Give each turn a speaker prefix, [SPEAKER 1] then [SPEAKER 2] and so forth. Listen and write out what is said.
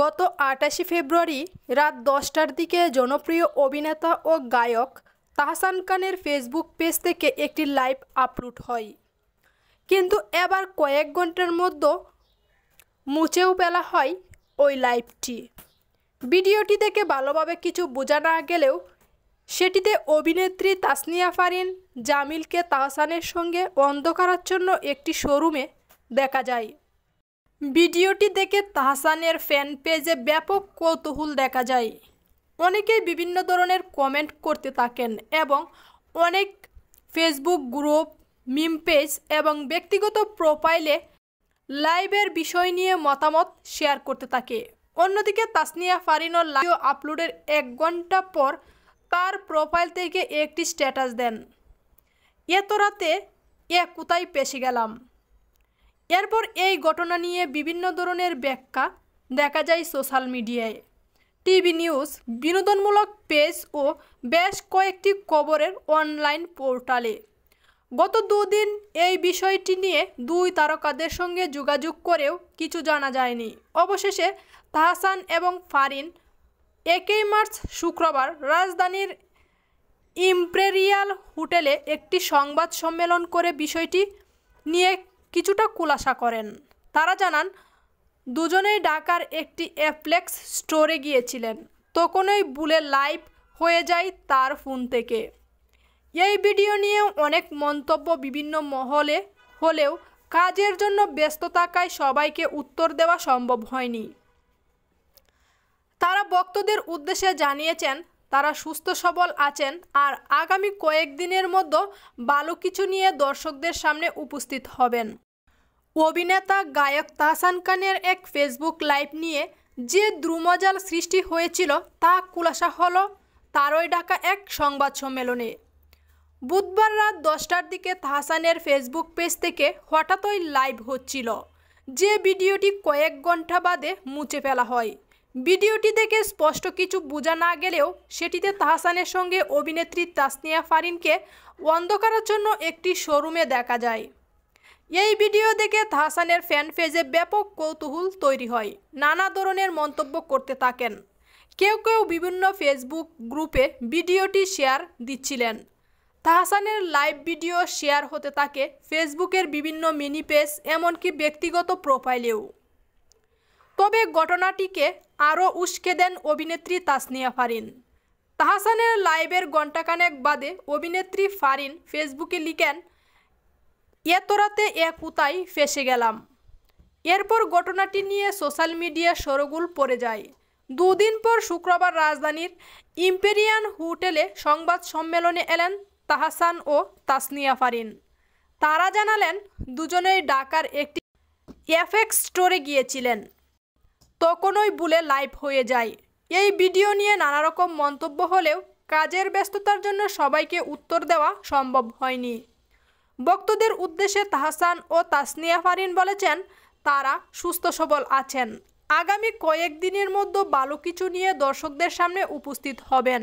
[SPEAKER 1] গত আটাশে ফেব্রুয়ারি রাত দশটার দিকে জনপ্রিয় অভিনেতা ও গায়ক তাহসান খানের ফেসবুক পেজ থেকে একটি লাইভ আপলোড হয় কিন্তু এবার কয়েক ঘন্টার মধ্যে মুছেও ফেলা হয় ওই লাইভটি ভিডিওটি থেকে ভালোভাবে কিছু বোঝা না গেলেও সেটিতে অভিনেত্রী তাসনিয়া ফারিন জামিলকে তাহসানের সঙ্গে অন্ধকারাচ্ছন্ন একটি শোরুমে দেখা যায় ভিডিওটি দেখে তাহসানের ফ্যান পেজে ব্যাপক কৌতূহল দেখা যায় অনেকেই বিভিন্ন ধরনের কমেন্ট করতে থাকেন এবং অনেক ফেসবুক গ্রুপ মিম পেজ এবং ব্যক্তিগত প্রোফাইলে লাইভের বিষয় নিয়ে মতামত শেয়ার করতে থাকে অন্যদিকে তাসনিয়া ফারিনো লাইভ আপলোডের এক ঘন্টা পর তার প্রোফাইল থেকে একটি স্ট্যাটাস দেন এত রাতে এ কোথায় পেশে গেলাম এরপর এই ঘটনা নিয়ে বিভিন্ন ধরনের ব্যাখ্যা দেখা যায় সোশ্যাল মিডিয়ায় টিভি নিউজ বিনোদনমূলক পেজ ও বেশ কয়েকটি খবরের অনলাইন পোর্টালে গত দুদিন এই বিষয়টি নিয়ে দুই তারকাদের সঙ্গে যোগাযোগ করেও কিছু জানা যায়নি অবশেষে তাহসান এবং ফারিন একই মার্চ শুক্রবার রাজধানীর ইম্পেরিয়াল হোটেলে একটি সংবাদ সম্মেলন করে বিষয়টি নিয়ে কিছুটা কুলাসা করেন তারা জানান দুজনেই ঢাকার একটি অ্যাপ্লেক্স স্টোরে গিয়েছিলেন তখনই বুলে লাইভ হয়ে যায় তার ফোন থেকে এই ভিডিও নিয়ে অনেক মন্তব্য বিভিন্ন মহলে হলেও কাজের জন্য ব্যস্ত থাকায় সবাইকে উত্তর দেওয়া সম্ভব হয়নি তারা বক্তদের উদ্দেশ্যে জানিয়েছেন তারা সুস্থ সবল আছেন আর আগামী কয়েকদিনের মধ্যে ভালো কিছু নিয়ে দর্শকদের সামনে উপস্থিত হবেন অভিনেতা গায়ক তাহসান খানের এক ফেসবুক লাইভ নিয়ে যে দ্রুমজাল সৃষ্টি হয়েছিল তা খুলাসা হল তারই ঢাকা এক সংবাদ সম্মেলনে বুধবার রাত দশটার দিকে তাহসানের ফেসবুক পেজ থেকে হঠাৎই লাইভ হচ্ছিল যে ভিডিওটি কয়েক ঘন্টা বাদে মুছে ফেলা হয় ভিডিওটি দেখে স্পষ্ট কিছু বোঝা না গেলেও সেটিতে তাহসানের সঙ্গে অভিনেত্রী তাসনিয়া ফারিনকে জন্য একটি শোরুমে দেখা যায় এই ভিডিও দেখে তাহসানের ফ্যান পেজে ব্যাপক কৌতূহল তৈরি হয় নানা ধরনের মন্তব্য করতে থাকেন কেউ কেউ বিভিন্ন ফেসবুক গ্রুপে ভিডিওটি শেয়ার দিচ্ছিলেন তাহসানের লাইভ ভিডিও শেয়ার হতে থাকে ফেসবুকের বিভিন্ন মিনি পেজ এমনকি ব্যক্তিগত প্রোফাইলেও তবে ঘটনাটিকে আরও উস্কে দেন অভিনেত্রী তাসনিয়া ফারিন তাহাসানের লাইভের ঘণ্টাখানেক বাদে অভিনেত্রী ফারিন ফেসবুকে লিখেন এতরাতে এক উতাই ফেসে গেলাম এরপর ঘটনাটি নিয়ে সোশ্যাল মিডিয়া সরগুল পড়ে যায় দুদিন পর শুক্রবার রাজধানীর ইম্পেরিয়ান হোটেলে সংবাদ সম্মেলনে এলেন তাহাসান ও তাসনিয়া ফারিন তারা জানালেন দুজনেই ঢাকার একটি এফএক্স স্টোরে গিয়েছিলেন তখনই বুলে লাইভ হয়ে যায় এই ভিডিও নিয়ে নানা রকম মন্তব্য হলেও কাজের ব্যস্ততার জন্য সবাইকে উত্তর দেওয়া সম্ভব হয়নি বক্তদের উদ্দেশ্যে তাহসান ও তাসনিয়া ফারিন বলেছেন তারা সুস্থ সবল আছেন আগামী কয়েকদিনের মধ্যে ভালো কিছু নিয়ে দর্শকদের সামনে উপস্থিত হবেন